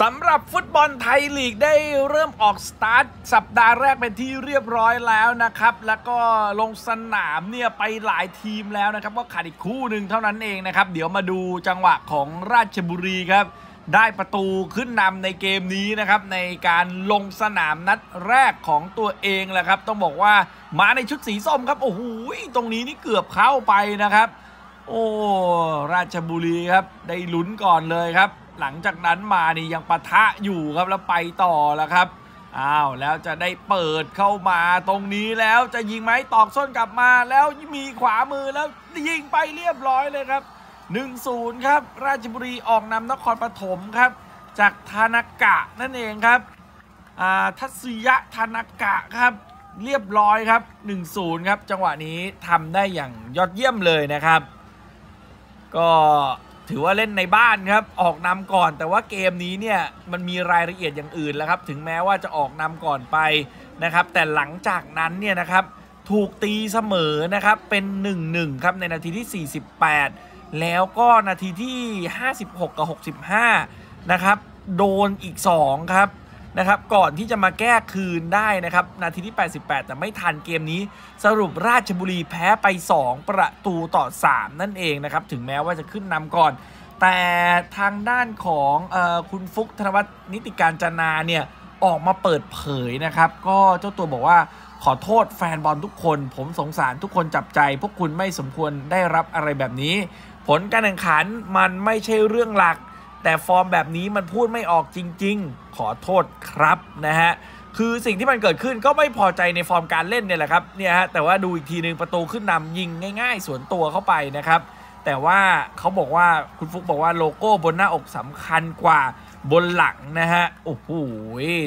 สำหรับฟุตบอลไทยลีกได้เริ่มออกสตาร์ทสัปดาห์แรกเป็นที่เรียบร้อยแล้วนะครับ แล้วก็ลงสนามเนี่ยไปหลายทีมแล้วนะครับก็ขาดอีกคู่หนึ่งเท่านั้นเองนะครับ เดี๋ยวมาดูจังหวะของราชบุรีครับ ได้ประตูขึ้นนำในเกมนี้นะครับ ในการลงสนามนัดแรกของตัวเองแหละครับ ต้องบอกว่ามาในชุดสีส้มครับโอ้โหตรงนี้นี่เกือบเข้าไปนะครับ โอ้ราชบุรีครับได้ลุ้นก่อนเลยครับหลังจากนั้นมานี่ยังปะทะอยู่ครับแล้วไปต่อแล้วครับอ้าวแล้วจะได้เปิดเข้ามาตรงนี้แล้วจะยิงไหมตอกส้นกลับมาแล้วมีขวามือแล้วยิงไปเรียบร้อยเลยครับ 1-0 ครับ ราชบุรีออกนำนครปฐมครับ จากธนกะนั่นเองครับทัศยะธนกะครับ เรียบร้อยครับ1-0ครับจังหวะนี้ทำได้อย่างยอดเยี่ยมเลยนะครับ ก็ถือว่าเล่นในบ้านครับออกนำก่อน แต่ว่าเกมนี้เนี่ยมันมีรายละเอียดอย่างอื่นแล้วครับ ถึงแม้ว่าจะออกนำก่อนไปนะครับ แต่หลังจากนั้นเนี่ยนะครับถูกตีเสมอนะครับเป็น 1-1 ครับในนาทีที่ 48 แล้วก็นาทีที่ 56กับ65 นะครับ โดนอีก 2 ครับนะครับ ก่อนที่จะมาแก้คืนได้นะครับ นาทีที่ 88 แต่ไม่ทันเกมนี้สรุปราชบุรีแพ้ไป 2 ประตูต่อ 3 นั่นเองนะครับ ถึงแม้ว่าจะขึ้นนำก่อน แต่ทางด้านของออคุณฟุกธนวัฒนิติการจนาเนี่ย ออกมาเปิดเผยนะครับ ก็เจ้าตัวบอกว่าขอโทษแฟนบอลทุกคน ผมสงสารทุกคนจับใจ พวกคุณไม่สมควรได้รับอะไรแบบนี้ ผลการแข่งขันมันไม่ใช่เรื่องหลักแต่ฟอร์มแบบนี้มันพูดไม่ออกจริง ๆ ขอโทษครับ นะฮะ คือสิ่งที่มันเกิดขึ้นก็ไม่พอใจในฟอร์มการเล่นเนี่ยแหละครับเนี่ยฮะแต่ว่าดูอีกทีหนึ่งประตูขึ้นนำยิง ง่ายๆสวนตัวเข้าไป นะ ครับ แต่ว่าเขาบอกว่าคุณฟุกบอกว่าโลโก้บนหน้าอกสำคัญกว่าบนหลังนะฮะโอ้โห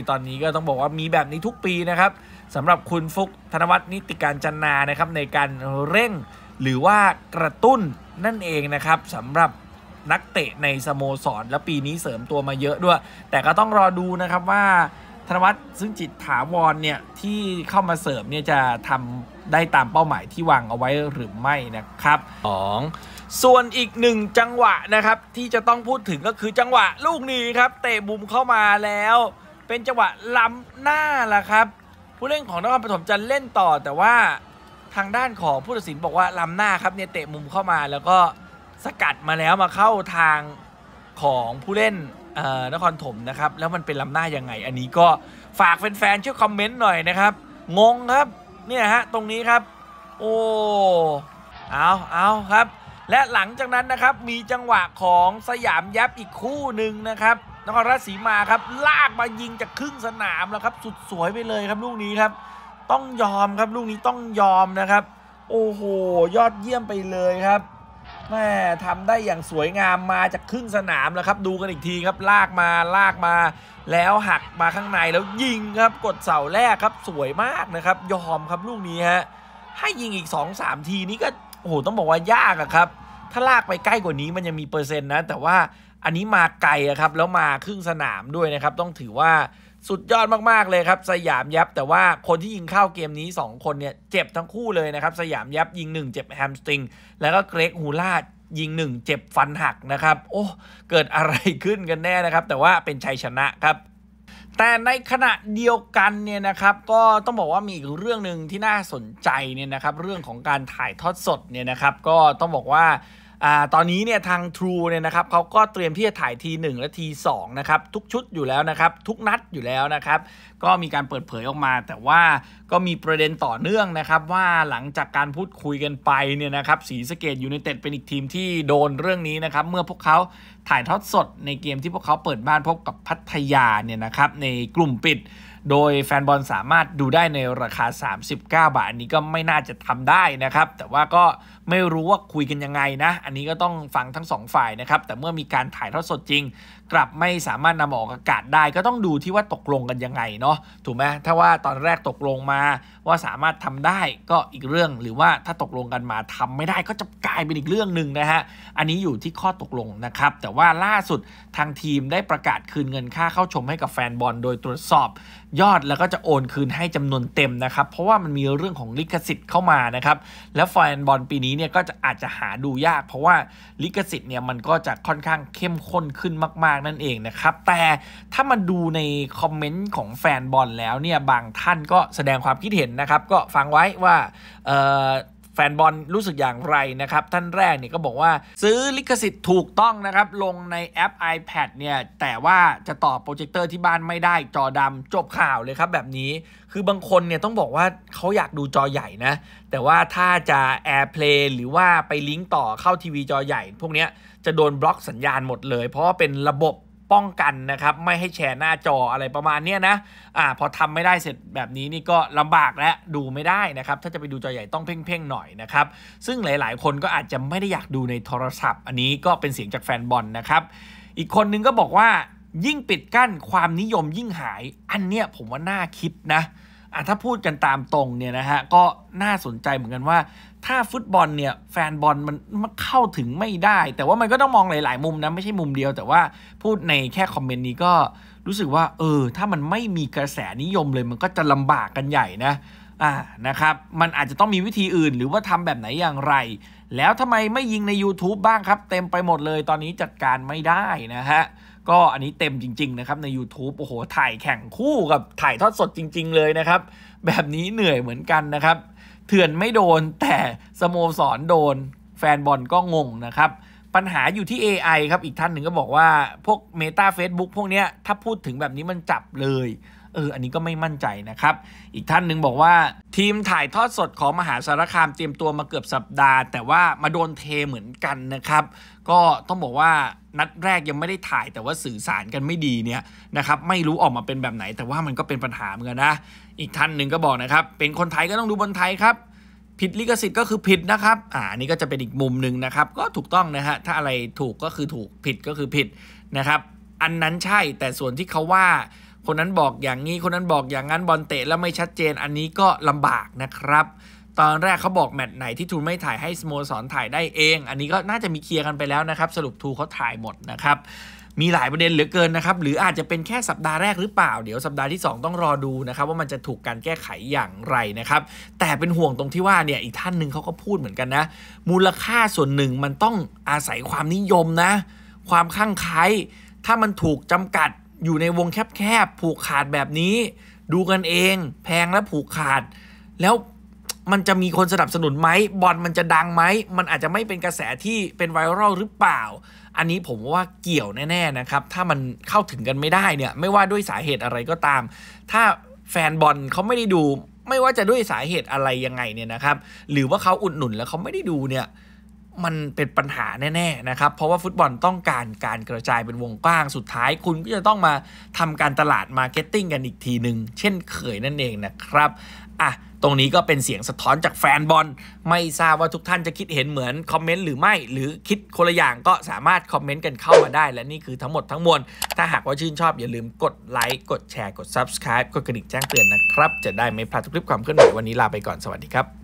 ตอนนี้ก็ต้องบอกว่ามีแบบนี้ทุกปีนะครับสำหรับคุณฟุกธนวัฒนิติการจันนานะครับในการเร่งหรือว่ากระตุ้นนั่นเองนะครับสำหรับนักเตะใน สโมสรและปีนี้เสริมตัวมาเยอะด้วย แต่ก็ต้องรอดูนะครับว่าธนวัฒน์ซึ่งจิตถาวร เนี่ย ที่เข้ามาเสริมเนี่ย จะทำได้ตามเป้าหมายที่วางเอาไว้หรือไม่นะครับสองส่วนอีกหนึ่งจังหวะนะครับที่จะต้องพูดถึงก็คือจังหวะลูกนี้ครับ เตะบุมเข้ามาแล้ว เป็นจังหวะล้ำหน้าล่ะครับ ผู้เล่นของนครปฐมจะเล่นต่อ แต่ว่าทางด้านของผู้ตัดสินบอกว่าล้ำหน้าครับเนี่ยเตะมุมเข้ามาแล้วก็สกัดมาแล้วมาเข้าทางของผู้เล่นนครถมนะครับแล้วมันเป็นลำหน้ายังไงอันนี้ก็ฝากแฟนๆช่วยคอมเมนต์หน่อยนะครับ งงครับเนี่ยฮะตรงนี้ครับ โอ้เอาเอาครับ และหลังจากนั้นนะครับมีจังหวะของสยามยับอีกคู่หนึ่งนะครับ นครราชสีมาครับ ลากมายิงจากครึ่งสนามแล้วครับ สุดสวยไปเลยครับลูกนี้ครับ ต้องยอมครับลูกนี้ต้องยอมนะครับ โอ้โหยอดเยี่ยมไปเลยครับแม่ทำได้อย่างสวยงามมาจากครึ่งสนามแล้วครับดูกันอีกทีครับลากมาลากมา แล้วหักมาข้างในแล้วยิงครับกดเสาแรกครับสวยมากนะครับยอมครับลูกนี้ฮะให้ยิงอีก 2-3 ทีนี้ก็โอ้โหต้องบอกว่ายากอะครับถ้าลากไปใกล้กว่านี้มันยังมีเปอร์เซ็นต์นะ แต่ว่าอันนี้มาไกลอะครับแล้วมาครึ่งสนามด้วยนะครับต้องถือว่าสุดยอดมากๆ เลยครับสยามยับแต่ว่าคนที่ยิงเข้าเกมนี้ 2 คนเนี่ยเจ็บทั้งคู่เลยนะครับสยามยับยิง1เจ็บแฮมสตริงแล้วก็เกรกฮูลาดยิง1เจ็บฟันหักนะครับโอ้เกิดอะไรขึ้นกันแน่นะครับแต่ว่าเป็นชัยชนะครับแต่ในขณะเดียวกันเนี่ยนะครับก็ต้องบอกว่ามีอีกเรื่องหนึ่งที่น่าสนใจเนี่ยนะครับเรื่องของการถ่ายทอดสดเนี่ยนะครับก็ต้องบอกว่าอตอนนี้เนี่ยทาง True เนี่ยนะครับเขาก็เตรียมที่จะถ่ายที1และที2นะครับทุกชุดอยู่แล้วนะครับทุกนัดอยู่แล้วนะครับก็มีการเปิดเผยออกมา แต่ว่าก็มีประเด็นต่อเนื่องนะครับว่าหลังจากการพูดคุยกันไปเนี่ยนะครับสีสเกตยูไนเต็ดเป็นอีกทีมที่โดนเรื่องนี้นะครับเมื่อพวกเขาถ่ายทอดสดในเกมที่พวกเขาเปิดบ้านพบกับพัทยาเนี่ยนะครับในกลุ่มปิดโดยแฟนบอลสามารถดูได้ในราคา 39 บาทอันนี้ก็ไม่น่าจะทำได้นะครับ แต่ว่าก็ไม่รู้ว่าคุยกันยังไงนะ อันนี้ก็ต้องฟังทั้ง 2 ฝ่ายนะครับ แต่เมื่อมีการถ่ายทอดสดจริง กลับไม่สามารถนำออกอากาศได้ ก็ต้องดูที่ว่าตกลงกันยังไงเนาะ ถูกไหมถ้าว่าตอนแรกตกลงมา ว่าสามารถทำได้ก็อีกเรื่อง หรือว่าถ้าตกลงกันมาทำไม่ได้ก็จะกลายเป็นอีกเรื่องหนึ่งนะฮะ อันนี้อยู่ที่ข้อตกลงนะครับ แต่ว่าล่าสุดทางทีมได้ประกาศคืนเงินค่าเข้าชมให้กับแฟนบอลโดยตรวจสอบยอด แล้วก็จะโอนคืนให้จำนวนเต็มนะครับเพราะว่ามันมีเรื่องของลิขสิทธิ์เข้ามานะครับแล้วแฟนบอลปีนี้เนี่ยก็จะอาจจะหาดูยาก เพราะว่าลิขสิทธิ์เนี่ยมันก็จะค่อนข้างเข้มข้นขึ้นมากๆนั่นเองนะครับ แต่ถ้ามาดูในคอมเมนต์ของแฟนบอลแล้วเนี่ยบางท่านก็แสดงความคิดเห็นนะครับ ก็ฟังไว้ว่าเออแฟนบอลรู้สึกอย่างไรนะครับท่านแรกเนี่ยก็บอกว่าซื้อลิขสิทธิ์ถูกต้องนะครับลงในแอป iPad เนี่ย แต่ว่าจะต่อโปรเจคเตอร์ที่บ้านไม่ได้จอดำจบข่าวเลยครับแบบนี้คือบางคนเนี่ยต้องบอกว่าเขาอยากดูจอใหญ่นะ แต่ว่าถ้าจะ AirPlay หรือว่าไปลิงก์ต่อเข้าทีวีจอใหญ่พวกนี้จะโดนบล็อกสัญญาณหมดเลยเพราะว่าเป็นระบบป้องกันนะครับ ไม่ให้แชร์หน้าจออะไรประมาณ เนี้ยนะอ่าพอทำ ไม่ได้เสร็จแบบนี้ นี่ก็ลำบากและดูไม่ได้นะครับ ถ้าจะไปดู จอใหญ่ต้องเพ่ง ๆ หน่อย นะ ครับ ซึ่งหลาย ๆ คนก็อาจจะไม่ได้อยากดูในโทรศัพท์ อันนี้ก็เป็นเสียงจากแฟนบอลนะครับ อีกคนนึงก็บอกว่ายิ่งปิดกั้นความนิยมยิ่งหายอันเนี้ยผมว่าน่าคิดนะอ่ะถ้าพูดกันตามตรงเนี่ยนะฮะก็น่าสนใจเหมือนกันว่า ถ้าฟุตบอลเนี่ยแฟนบอลมันมันเข้าถึงไม่ได้ แต่ว่ามันก็ต้องมองหลายๆมุมนะไม่ใช่มุมเดียว แต่ว่าพูดในแค่คอมเมนต์นี้ก็รู้สึกว่าเออถ้ามันไม่มีกระแสนิยมเลยมันก็จะลำบากกันใหญ่นะอ่านะครับมันอาจจะต้องมีวิธีอื่นหรือว่าทำแบบไหนอย่างไร แล้วทำไมไม่ยิงใน YouTube บ้างครับ เต็มไปหมดเลยตอนนี้จัดการไม่ได้นะฮะก็อันนี้เต็มจริง ๆ นะครับ ใน YouTube โอ้โหถ่ายแข่งคู่กับถ่ายทอดสดจริง ๆ เลยนะครับ แบบนี้เหนื่อยเหมือนกันนะครับ เถื่อนไม่โดนแต่สโมสรโดน แฟนบอลก็งงนะครับ ปัญหาอยู่ที่ AI ครับอีกท่านหนึ่งก็บอกว่า พวก Meta Facebook พวกเนี้ยถ้าพูดถึงแบบนี้มันจับเลยเออ อันนี้ก็ไม่มั่นใจนะครับ อีกท่านหนึ่งบอกว่าทีมถ่ายทอดสดของมหาสารคามเตรียมตัวมาเกือบสัปดาห์ แต่ว่ามาโดนเทเหมือนกันนะครับ ก็ต้องบอกว่านัดแรกยังไม่ได้ถ่ายแต่ว่าสื่อสารกันไม่ดีเนี่ยนะครับไม่รู้ออกมาเป็นแบบไหนแต่ว่ามันก็เป็นปัญหาเหมือนกันนะ อีกท่านหนึ่งก็บอกนะครับเป็นคนไทยก็ต้องดูบนไทยครับ ผิดลิขสิทธิ์ก็คือผิดนะครับอ่านี่ก็จะเป็นอีกมุมหนึ่งนะครับก็ถูกต้องนะฮะถ้าอะไรถูกก็คือถูกผิดก็คือผิดนะครับอันนั้นใช่แต่ส่วนที่เขาว่าคนนั้นบอกอย่างนี้ คนนั้นบอกอย่างนั้นบอลเตะแล้วไม่ชัดเจน อันนี้ก็ลำบากนะครับ ตอนแรกเขาบอกแมตช์ไหนที่ทูไม่ถ่ายให้สโมสรถ่ายได้เอง อันนี้ก็น่าจะมีเคลียร์กันไปแล้วนะครับ สรุปทูเขาถ่ายหมดนะครับ มีหลายประเด็นเหลือเกินนะครับ หรืออาจจะเป็นแค่สัปดาห์แรกหรือเปล่า เดี๋ยวสัปดาห์ที่2ต้องรอดูนะครับว่ามันจะถูกการแก้ไขอย่างไรนะครับ แต่เป็นห่วงตรงที่ว่าเนี่ยอีกท่านหนึ่งเขาก็พูดเหมือนกันนะ มูลค่าส่วนหนึ่งมันต้องอาศัยความนิยมนะ ความข้างไคล้ ถ้ามันถูกจำกัดอยู่ในวงแคบๆ ผูกขาดแบบนี้ ดูกันเอง แพงและผูกขาด แล้วมันจะมีคนสนับสนุนไหมบอลมันจะดังไหมมันอาจจะไม่เป็นกระแสที่เป็นไวรัลหรือเปล่า อันนี้ผมว่าเกี่ยวแน่ๆนะครับถ้ามันเข้าถึงกันไม่ได้เนี่ยไม่ว่าด้วยสาเหตุอะไรก็ตาม ถ้าแฟนบอลเขาไม่ได้ดูไม่ว่าจะด้วยสาเหตุอะไรยังไงเนี่ยนะครับหรือว่าเขาอุดหนุนแล้วเขาไม่ได้ดูเนี่ยมันเป็นปัญหาแน่ๆนะครับ เพราะว่าฟุตบอลต้องการการกระจายเป็นวงกว้าง สุดท้ายคุณก็จะต้องมาทำการตลาดมาร์เก็ตติ้งกันอีกทีหนึ่งเช่นเคยนั่นเองนะครับอ่ะตรงนี้ก็เป็นเสียงสะท้อนจากแฟนบอล ไม่ทราบว่าทุกท่านจะคิดเห็นเหมือน คอมเมนต์หรือไม่ หรือคิดคนละอย่างก็สามารถคอมเมนต์กันเข้ามาได้ และนี่คือทั้งหมดทั้งมวลถ้าหากว่าชื่นชอบอย่าลืมกดไลค์กดแชร์กด Subscribe กดกระดิ่งแจ้งเตือนนะครับจะได้ไม่พลาดทุกคลิปความเคลื่อนไหววันนี้ลาไปก่อนสวัสดีครับ